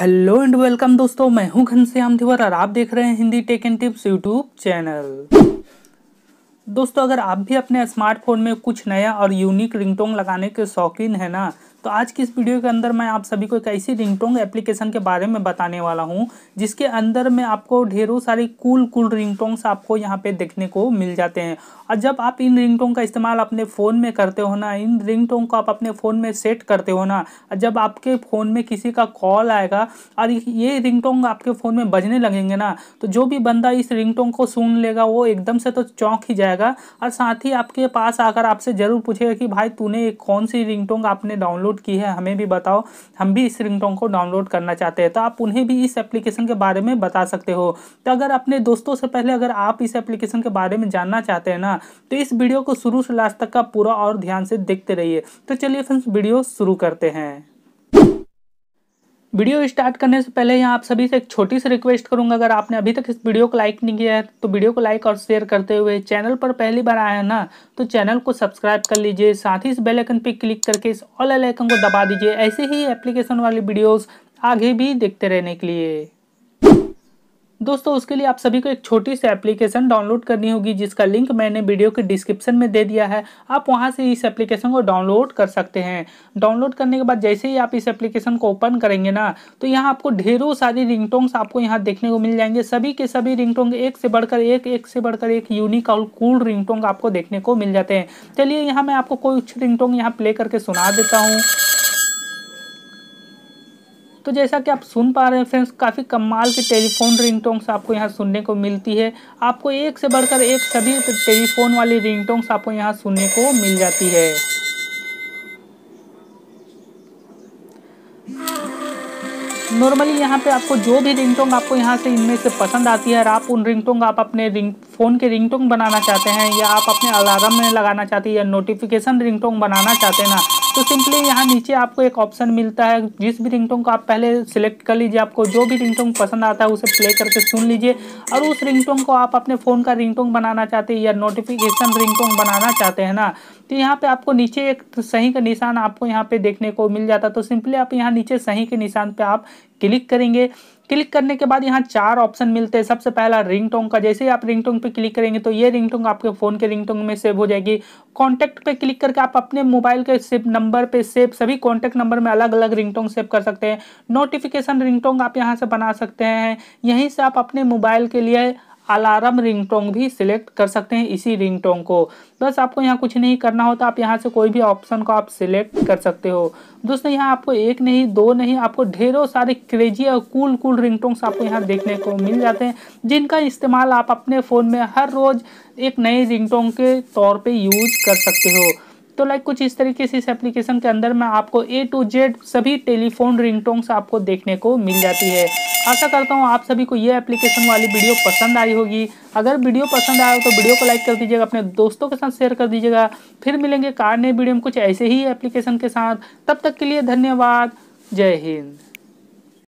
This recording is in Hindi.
हेलो एंड वेलकम दोस्तों मैं हूं घनश्याम थिवर और आप देख रहे हैं Hindi tech and tips YouTube channel दोस्तों अगर आप भी अपने स्मार्टफोन में कुछ नया और यूनिक रिंगटोन लगाने के शौकीन हैं ना तो आज की इस वीडियो के अंदर मैं आप सभी को एक ऐसी रिंगटोंग एप्लीकेशन के बारे में बताने वाला हूँ जिसके अंदर में आपको ढेरों सारी कूल कूल रिंगटोंग्स आपको यहाँ पे देखने को मिल जाते हैं और जब आप इन रिंगटोंग का इस्तेमाल अपने फ़ोन में करते हो ना इन रिंगटोंग को आप अपने फ़ोन में सेट करते हो ना जब आपके फ़ोन में किसी का कॉल आएगा और ये रिंगटोंग आपके फ़ोन में बजने लगेंगे ना तो जो भी बंदा इस रिंगटोंग को सुन लेगा वो एकदम से तो चौंक ही जाएगा और साथ ही आपके पास आकर आपसे ज़रूर पूछेगा कि भाई तूने कौन सी रिंगटोंग आपने डाउनलोड डाउनलोड की है हमें भी बताओ हम भी इस रिंगटोन को डाउनलोड करना चाहते हैं तो आप उन्हें भी इस एप्लीकेशन के बारे में बता सकते हो तो अगर अपने दोस्तों से पहले अगर आप इस एप्लीकेशन के बारे में जानना चाहते हैं ना तो इस वीडियो को शुरू से लास्ट तक का पूरा और ध्यान से देखते रहिए तो चलिए फ्रेंड्स वीडियो शुरू करते हैं वीडियो स्टार्ट करने से पहले यहाँ आप सभी से एक छोटी सी रिक्वेस्ट करूँगा अगर आपने अभी तक इस वीडियो को लाइक नहीं किया है तो वीडियो को लाइक और शेयर करते हुए चैनल पर पहली बार आया है ना तो चैनल को सब्सक्राइब कर लीजिए साथ ही इस बेल आइकन पर क्लिक करके इस ऑल आइकन को दबा दीजिए ऐसे ही एप्लीकेशन वाली वीडियोज़ आगे भी देखते रहने के लिए दोस्तों उसके लिए आप सभी को एक छोटी सी एप्लीकेशन डाउनलोड करनी होगी जिसका लिंक मैंने वीडियो के डिस्क्रिप्शन में दे दिया है आप वहाँ से इस एप्लीकेशन को डाउनलोड कर सकते हैं डाउनलोड करने के बाद जैसे ही आप इस एप्लीकेशन को ओपन करेंगे ना तो यहाँ आपको ढेरों सारी रिंगटोंग्स आपको यहाँ देखने को मिल जाएंगे सभी के सभी रिंगटोंग एक से बढ़कर एक एक से बढ़कर एक यूनिक और कूल रिंगटोंग आपको देखने को मिल जाते हैं चलिए यहाँ मैं आपको उच्च रिंगटोंग यहाँ प्ले करके सुना देता हूँ तो जैसा कि आप सुन पा रहे हैं फ्रेंड्स काफ़ी कमाल के टेलीफोन रिंगटोन्स आपको यहाँ सुनने को मिलती है आपको एक से बढ़कर एक सभी टेलीफोन वाली रिंगटोन्स आपको यहाँ सुनने को मिल जाती है नॉर्मली यहाँ पे आपको जो भी रिंगटोंग आपको यहाँ से इनमें से पसंद आती है और आप उन रिंगटोंग आप अपने रिंग फ़ोन के रिंगटोंग बनाना चाहते हैं या आप अपने अलार्म में लगाना चाहते हैं या नोटिफिकेशन रिंगटोंग बनाना चाहते हैं ना तो सिंपली यहाँ नीचे आपको एक ऑप्शन मिलता है जिस भी रिंगटोन को आप पहले सिलेक्ट कर लीजिए आपको जो भी रिंगटोन पसंद आता है उसे प्ले करके सुन लीजिए और उस रिंगटोन को आप अपने फ़ोन का रिंगटोन बनाना चाहते हैं या नोटिफिकेशन रिंगटोन बनाना चाहते हैं ना तो यहाँ पे आपको नीचे एक सही का निशान आपको यहाँ पे देखने को मिल जाता तो सिंपली आप यहाँ नीचे सही के निशान पे आप क्लिक करेंगे क्लिक करने के बाद यहाँ चार ऑप्शन मिलते हैं सबसे पहला रिंगटोन का जैसे ही आप रिंगटोन पे क्लिक करेंगे तो ये रिंगटोन आपके फ़ोन के रिंगटोन में सेव हो जाएगी कॉन्टैक्ट पे क्लिक करके आप अपने मोबाइल के सेव नंबर पे सेव सभी कॉन्टैक्ट नंबर में अलग अलग रिंगटोन सेव कर सकते हैं नोटिफिकेशन रिंगटोन आप यहाँ से बना सकते हैं यहीं से आप अपने मोबाइल के लिए अलार्म रिंगटोन भी सिलेक्ट कर सकते हैं इसी रिंगटोन को बस आपको यहाँ कुछ नहीं करना होता तो आप यहाँ से कोई भी ऑप्शन को आप सिलेक्ट कर सकते हो दोस्तों यहाँ आपको एक नहीं दो नहीं आपको ढेरों सारे क्रेजी और कूल कूल रिंगटोन्स आपको यहाँ देखने को मिल जाते हैं जिनका इस्तेमाल आप अपने फ़ोन में हर रोज़ एक नए रिंगटोन के तौर पर यूज कर सकते हो तो लाइक कुछ इस तरीके से इस एप्लीकेशन के अंदर में आपको ए टू जेड सभी टेलीफोन रिंगटोन्स आपको देखने को मिल जाती है आशा करता हूँ आप सभी को ये एप्लीकेशन वाली वीडियो पसंद आई होगी अगर वीडियो पसंद आया हो तो वीडियो को लाइक कर दीजिएगा अपने दोस्तों के साथ शेयर कर दीजिएगा फिर मिलेंगे कार नए वीडियो में कुछ ऐसे ही एप्लीकेशन के साथ तब तक के लिए धन्यवाद जय हिंद